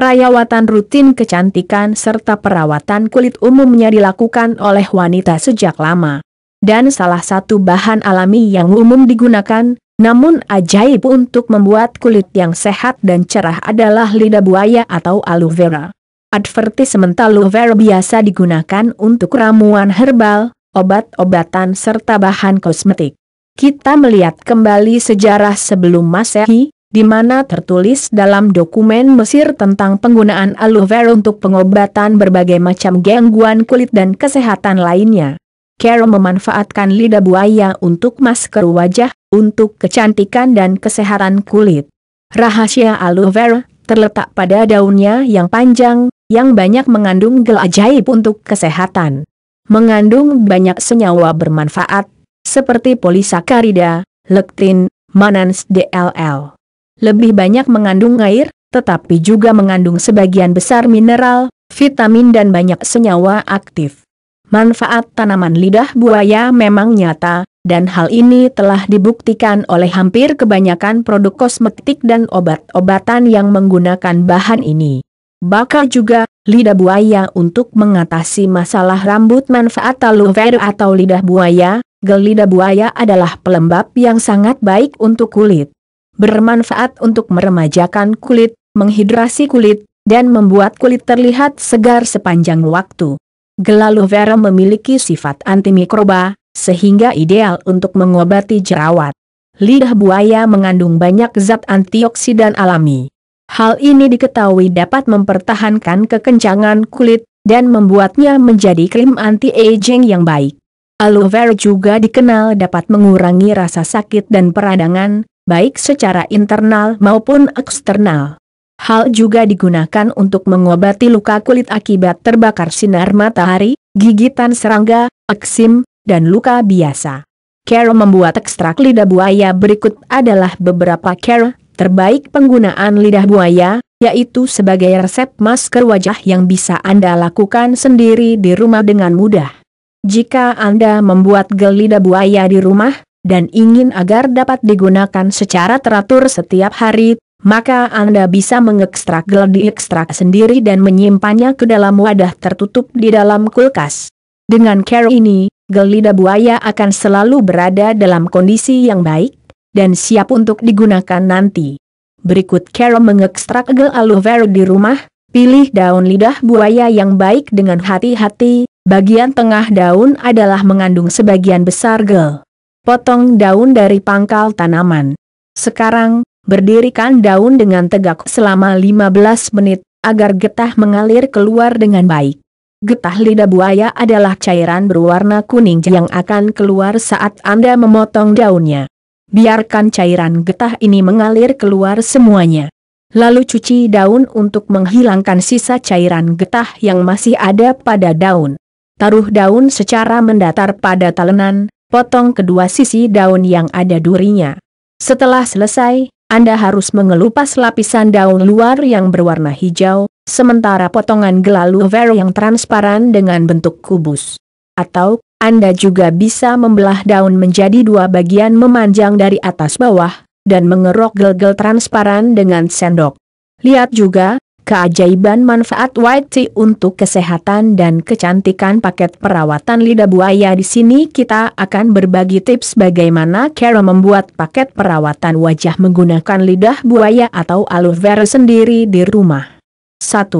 Perawatan rutin kecantikan serta perawatan kulit umumnya dilakukan oleh wanita sejak lama. Dan salah satu bahan alami yang umum digunakan, namun ajaib untuk membuat kulit yang sehat dan cerah adalah lidah buaya atau aloe vera. Advertisement aloe vera biasa digunakan untuk ramuan herbal, obat-obatan serta bahan kosmetik. Kita melihat kembali sejarah sebelum masehi, di mana tertulis dalam dokumen Mesir tentang penggunaan aloe vera untuk pengobatan berbagai macam gangguan kulit dan kesehatan lainnya. Carol memanfaatkan lidah buaya untuk masker wajah, untuk kecantikan dan kesehatan kulit. Rahasia aloe vera terletak pada daunnya yang panjang, yang banyak mengandung gel ajaib untuk kesehatan. Mengandung banyak senyawa bermanfaat, seperti polisakarida, lektin, manans DLL lebih banyak mengandung air, tetapi juga mengandung sebagian besar mineral, vitamin dan banyak senyawa aktif. Manfaat tanaman lidah buaya memang nyata, dan hal ini telah dibuktikan oleh hampir kebanyakan produk kosmetik dan obat-obatan yang menggunakan bahan ini. Bakar juga, lidah buaya untuk mengatasi masalah rambut manfaat aloe vera atau lidah buaya, gel lidah buaya adalah pelembab yang sangat baik untuk kulit bermanfaat untuk meremajakan kulit, menghidrasi kulit, dan membuat kulit terlihat segar sepanjang waktu. Gelaluh vera memiliki sifat antimikroba, sehingga ideal untuk mengobati jerawat. Lidah buaya mengandung banyak zat antioksidan alami. Hal ini diketahui dapat mempertahankan kekencangan kulit, dan membuatnya menjadi krim anti-aging yang baik. Aloe vera juga dikenal dapat mengurangi rasa sakit dan peradangan, baik secara internal maupun eksternal. Hal juga digunakan untuk mengobati luka kulit akibat terbakar sinar matahari, gigitan serangga, eksim, dan luka biasa. Care membuat ekstrak lidah buaya berikut adalah beberapa care terbaik penggunaan lidah buaya, yaitu sebagai resep masker wajah yang bisa Anda lakukan sendiri di rumah dengan mudah. Jika Anda membuat gel lidah buaya di rumah, dan ingin agar dapat digunakan secara teratur setiap hari, maka Anda bisa mengekstrak geladi ekstrak sendiri dan menyimpannya ke dalam wadah tertutup di dalam kulkas. Dengan care ini, gelida buaya akan selalu berada dalam kondisi yang baik, dan siap untuk digunakan nanti. Berikut cara mengekstrak gel aloe vera di rumah, pilih daun lidah buaya yang baik dengan hati-hati, bagian tengah daun adalah mengandung sebagian besar gel potong daun dari pangkal tanaman. Sekarang, berdirikan daun dengan tegak selama 15 menit, agar getah mengalir keluar dengan baik. Getah lidah buaya adalah cairan berwarna kuning yang akan keluar saat Anda memotong daunnya. Biarkan cairan getah ini mengalir keluar semuanya. Lalu cuci daun untuk menghilangkan sisa cairan getah yang masih ada pada daun. Taruh daun secara mendatar pada talenan, potong kedua sisi daun yang ada durinya. Setelah selesai, Anda harus mengelupas lapisan daun luar yang berwarna hijau, sementara potongan gelalu vero yang transparan dengan bentuk kubus. Atau, Anda juga bisa membelah daun menjadi dua bagian memanjang dari atas bawah, dan mengerok gel-gel transparan dengan sendok. Lihat juga, keajaiban manfaat white tea untuk kesehatan dan kecantikan paket perawatan lidah buaya di sini kita akan berbagi tips bagaimana cara membuat paket perawatan wajah menggunakan lidah buaya atau aloe vera sendiri di rumah. 1.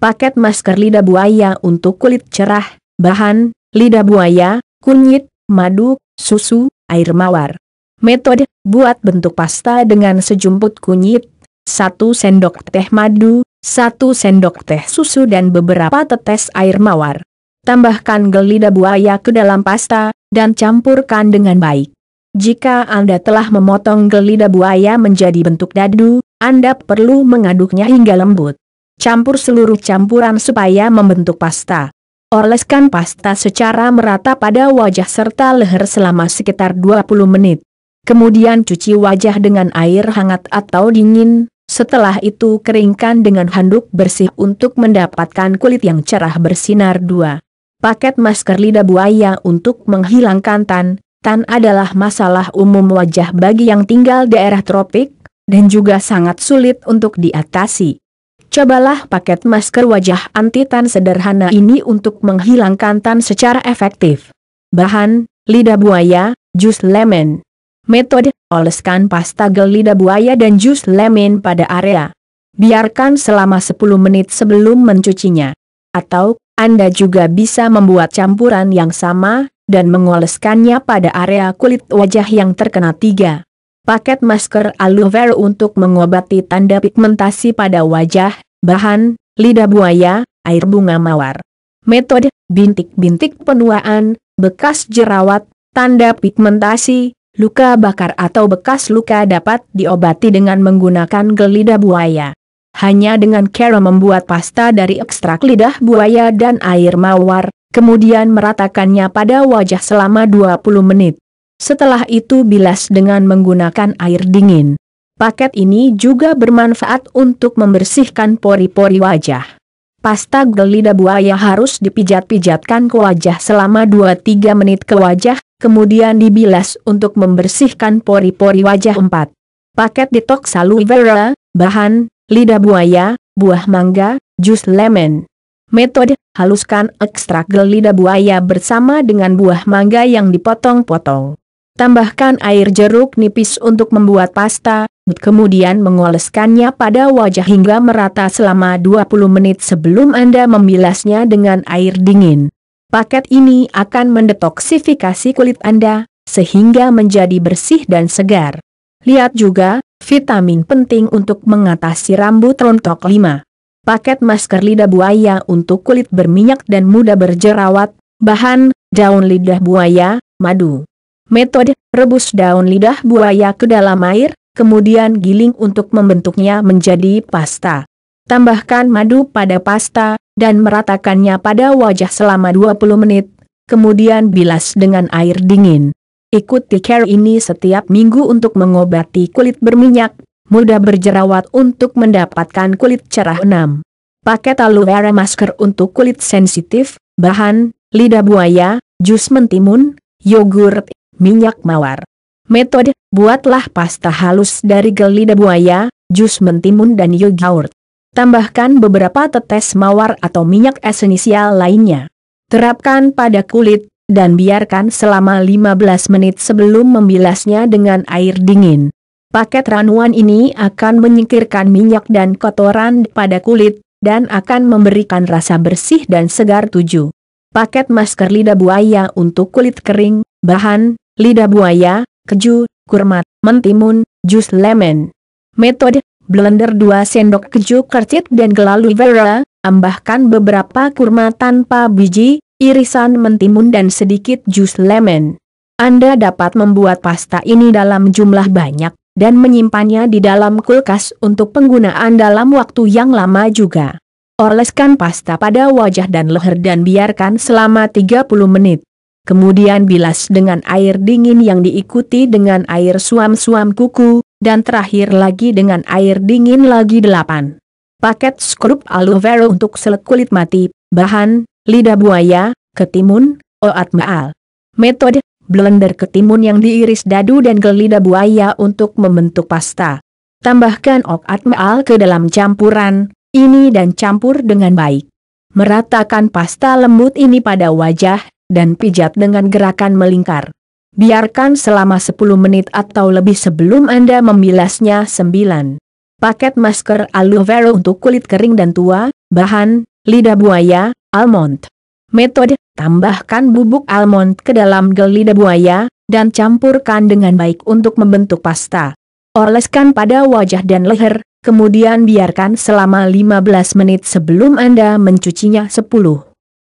Paket masker lidah buaya untuk kulit cerah, bahan, lidah buaya, kunyit, madu, susu, air mawar. Metode, buat bentuk pasta dengan sejumput kunyit, satu sendok teh madu, satu sendok teh susu dan beberapa tetes air mawar. Tambahkan gelida buaya ke dalam pasta, dan campurkan dengan baik. Jika Anda telah memotong gelida buaya menjadi bentuk dadu, Anda perlu mengaduknya hingga lembut. Campur seluruh campuran supaya membentuk pasta. Oleskan pasta secara merata pada wajah serta leher selama sekitar 20 menit. Kemudian cuci wajah dengan air hangat atau dingin, setelah itu keringkan dengan handuk bersih untuk mendapatkan kulit yang cerah bersinar dua. Paket masker lidah buaya untuk menghilangkan tan. Tan adalah masalah umum wajah bagi yang tinggal daerah tropik, dan juga sangat sulit untuk diatasi. Cobalah paket masker wajah anti tan sederhana ini untuk menghilangkan tan secara efektif. Bahan, lidah buaya, jus lemon. Metode, oleskan pasta gel lidah buaya dan jus lemon pada area. Biarkan selama 10 menit sebelum mencucinya. Atau, Anda juga bisa membuat campuran yang sama, dan mengoleskannya pada area kulit wajah yang terkena tiga. Paket masker aloe vera untuk mengobati tanda pigmentasi pada wajah, bahan, lidah buaya, air bunga mawar. Metode, bintik-bintik penuaan, bekas jerawat, tanda pigmentasi, Luka bakar atau bekas luka dapat diobati dengan menggunakan gel lidah buaya. Hanya dengan cara membuat pasta dari ekstrak lidah buaya dan air mawar, kemudian meratakannya pada wajah selama 20 menit. Setelah itu bilas dengan menggunakan air dingin. Paket ini juga bermanfaat untuk membersihkan pori-pori wajah. Pasta gel lidah buaya harus dipijat-pijatkan ke wajah selama 2-3 menit ke wajah kemudian dibilas untuk membersihkan pori-pori wajah empat. Paket detox aloe vera, bahan, lidah buaya, buah mangga, jus lemon. Metode, haluskan ekstrak gel lidah buaya bersama dengan buah mangga yang dipotong-potong. Tambahkan air jeruk nipis untuk membuat pasta, kemudian mengoleskannya pada wajah hingga merata selama 20 menit sebelum Anda membilasnya dengan air dingin. Paket ini akan mendetoksifikasi kulit Anda, sehingga menjadi bersih dan segar. Lihat juga, vitamin penting untuk mengatasi rambut rontok 5. Paket masker lidah buaya untuk kulit berminyak dan mudah berjerawat, bahan, daun lidah buaya, madu. Metode, rebus daun lidah buaya ke dalam air, kemudian giling untuk membentuknya menjadi pasta. Tambahkan madu pada pasta, dan meratakannya pada wajah selama 20 menit, kemudian bilas dengan air dingin. Ikuti care ini setiap minggu untuk mengobati kulit berminyak, mudah berjerawat untuk mendapatkan kulit cerah 6. Paket aloe vera masker untuk kulit sensitif, bahan, lidah buaya, jus mentimun, yogurt, minyak mawar. Metode, buatlah pasta halus dari gel lidah buaya, jus mentimun dan yogurt. Tambahkan beberapa tetes mawar atau minyak esensial lainnya. Terapkan pada kulit, dan biarkan selama 15 menit sebelum membilasnya dengan air dingin. Paket ranuan ini akan menyingkirkan minyak dan kotoran pada kulit, dan akan memberikan rasa bersih dan segar tujuh. Paket masker lidah buaya untuk kulit kering, bahan, lidah buaya, keju, kurma, mentimun, jus lemon. Metode, blender dua sendok keju kercit dan gelalu vera, tambahkan beberapa kurma tanpa biji, irisan mentimun dan sedikit jus lemon. Anda dapat membuat pasta ini dalam jumlah banyak, dan menyimpannya di dalam kulkas untuk penggunaan dalam waktu yang lama juga. Oleskan pasta pada wajah dan leher dan biarkan selama 30 menit. Kemudian bilas dengan air dingin yang diikuti dengan air suam-suam kuku, dan terakhir lagi dengan air dingin lagi delapan. Paket skrup aloe vera untuk selek kulit mati, bahan, lidah buaya, ketimun, oat maal. Metode, blender ketimun yang diiris dadu dan lidah buaya untuk membentuk pasta. Tambahkan oat maal ke dalam campuran, ini dan campur dengan baik. Meratakan pasta lembut ini pada wajah, dan pijat dengan gerakan melingkar. Biarkan selama 10 menit atau lebih sebelum Anda membilasnya 9. Paket masker aloe vera untuk kulit kering dan tua, bahan, lidah buaya, almond. Metode, tambahkan bubuk almond ke dalam gel lidah buaya, dan campurkan dengan baik untuk membentuk pasta. Oleskan pada wajah dan leher, kemudian biarkan selama 15 menit sebelum Anda mencucinya 10.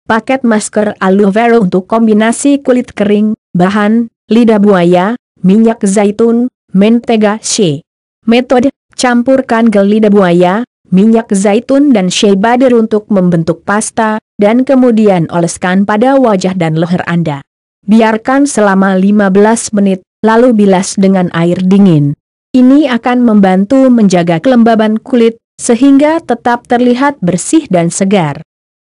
Paket masker aloe vera untuk kombinasi kulit kering, bahan, lidah buaya, minyak zaitun, mentega shea. Metode, campurkan gel lidah buaya, minyak zaitun dan shea butter untuk membentuk pasta, dan kemudian oleskan pada wajah dan leher Anda. Biarkan selama 15 menit, lalu bilas dengan air dingin. Ini akan membantu menjaga kelembaban kulit, sehingga tetap terlihat bersih dan segar.